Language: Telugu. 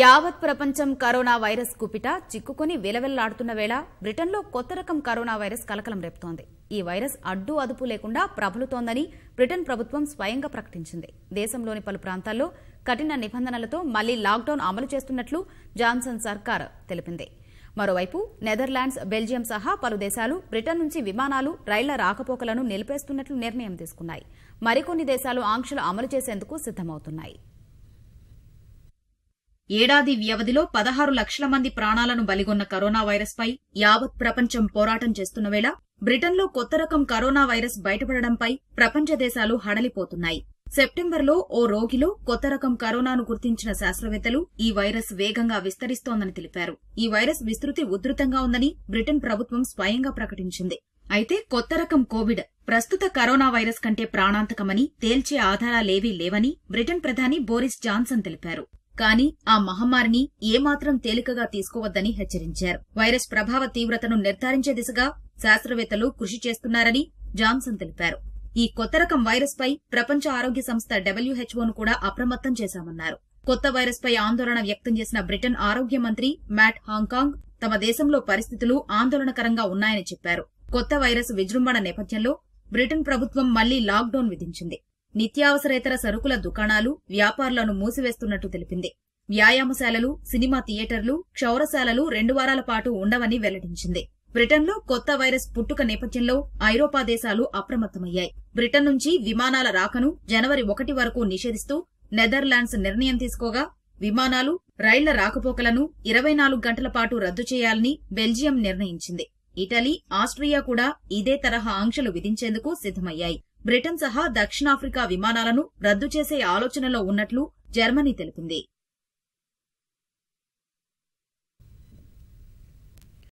యావత్ ప్రపంచం కరోనా వైరస్ కుపిట చిక్కుకొని వెలవెల్లాడుతున్న వేళ బ్రిటన్లో కొత్త రకం కరోనా వైరస్ కలకలం రేపుతోంది ఈ వైరస్ అడ్డు అదుపు లేకుండా ప్రబలుతోందని బ్రిటన్ ప్రభుత్వం స్వయంగా ప్రకటించింది దేశంలోని పలు ప్రాంతాల్లో కఠిన నిబంధనలతో మళ్లీ లాక్డౌన్ అమలు చేస్తున్నట్లు జాన్సన్ సర్కార్ తెలిపింది మరోవైపు నెదర్లాండ్స్ బెల్జియం సహా పలు దేశాలు బ్రిటన్ నుంచి విమానాలు రైళ్ల రాకపోకలను నిలిపేస్తున్నట్లు నిర్ణయం తీసుకున్నాయి మరికొన్ని దేశాలు ఆంక్షలు అమలు చేసేందుకు సిద్దమవుతున్నాయి ఏడాది వ్యవధిలో పదహారు లక్షల మంది ప్రాణాలను బలిగొన్న కరోనా వైరస్పై యావత్ ప్రపంచం పోరాటం చేస్తున్న వేళ బ్రిటన్లో కొత్త రకం కరోనా వైరస్ బయటపడడంపై ప్రపంచ దేశాలు హడలిపోతున్నాయి సెప్టెంబర్లో ఓ రోగిలో కొత్త రకం కరోనాను గుర్తించిన శాస్త్రవేత్తలు ఈ వైరస్ వేగంగా విస్తరిస్తోందని తెలిపారు ఈ వైరస్ విస్తృతి ఉధృతంగా ఉందని బ్రిటన్ ప్రభుత్వం స్వయంగా ప్రకటించింది అయితే కొత్త రకం కోవిడ్ ప్రస్తుత కరోనా వైరస్ కంటే ప్రాణాంతకమని తేల్చే ఆధారాలేవీ లేవని బ్రిటన్ ప్రధాని బోరిస్ జాన్సన్ తెలిపారు కానీ ఆ మహమ్మారిని ఏమాత్రం తేలికగా తీసుకోవద్దని హెచ్చరించారు వైరస్ ప్రభావ తీవ్రతను నిర్ధారించే దిశగా శాస్త్రవేత్తలు కృషి చేస్తున్నారని జాన్సన్ తెలిపారు ఈ కొత్త రకం వైరస్ పై ప్రపంచ ఆరోగ్య సంస్థ డబ్ల్యూహెచ్ఓను కూడా అప్రమత్తం చేశామన్నారు కొత్త వైరస్ పై ఆందోళన వ్యక్తం చేసిన బ్రిటన్ ఆరోగ్య మంత్రి మ్యాట్ హాంకాంగ్ తమ దేశంలో పరిస్థితులు ఆందోళనకరంగా ఉన్నాయని చెప్పారు కొత్త వైరస్ విజృంభణ నేపథ్యంలో బ్రిటన్ ప్రభుత్వం మళ్లీ లాక్డౌన్ విధించింది నిత్యావసరేతర సరుకుల దుకాణాలు వ్యాపారులను మూసివేస్తున్నట్టు తెలిపింది వ్యాయామశాలలు సినిమా థియేటర్లు క్షౌరశాలలు రెండు వారాల పాటు ఉండవని వెల్లడించింది బ్రిటన్లో కొత్త వైరస్ పుట్టుక నేపథ్యంలో ఐరోపా దేశాలు అప్రమత్తమయ్యాయి బ్రిటన్ నుంచి విమానాల రాకను జనవరి ఒకటి వరకు నిషేధిస్తూ నెదర్లాండ్స్ నిర్ణయం తీసుకోగా విమానాలు రైళ్ల రాకపోకలను ఇరవై నాలుగు గంటల పాటు రద్దు చేయాలని బెల్జియం నిర్ణయించింది ఇటలీ ఆస్ట్రియా కూడా ఇదే తరహా ఆంక్షలు విధించేందుకు సిద్దమయ్యాయి బ్రిటన్ సహా దక్షిణాఫ్రికా విమానాలను రద్దు చేసే ఆలోచనలో ఉన్నట్లు జర్మనీ తెలిపింది